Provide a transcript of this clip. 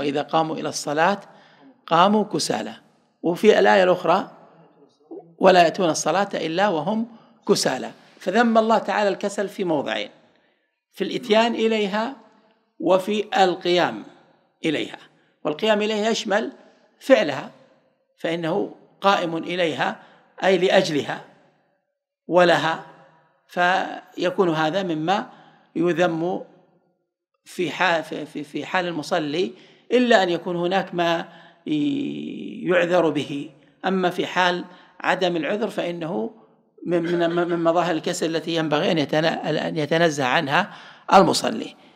وإذا قاموا إلى الصلاة قاموا كسالى وفي الآية الأخرى ولا يأتون الصلاة إلا وهم كسالى فذم الله تعالى الكسل في موضعين في الإتيان إليها وفي القيام إليها والقيام إليها يشمل فعلها فإنه قائم إليها أي لأجلها ولها فيكون هذا مما يذم في حال في حال المصلي إلا أن يكون هناك ما يعذر به أما في حال عدم العذر فإنه من مظاهر الكسل التي ينبغي أن يتنزه عنها المصلي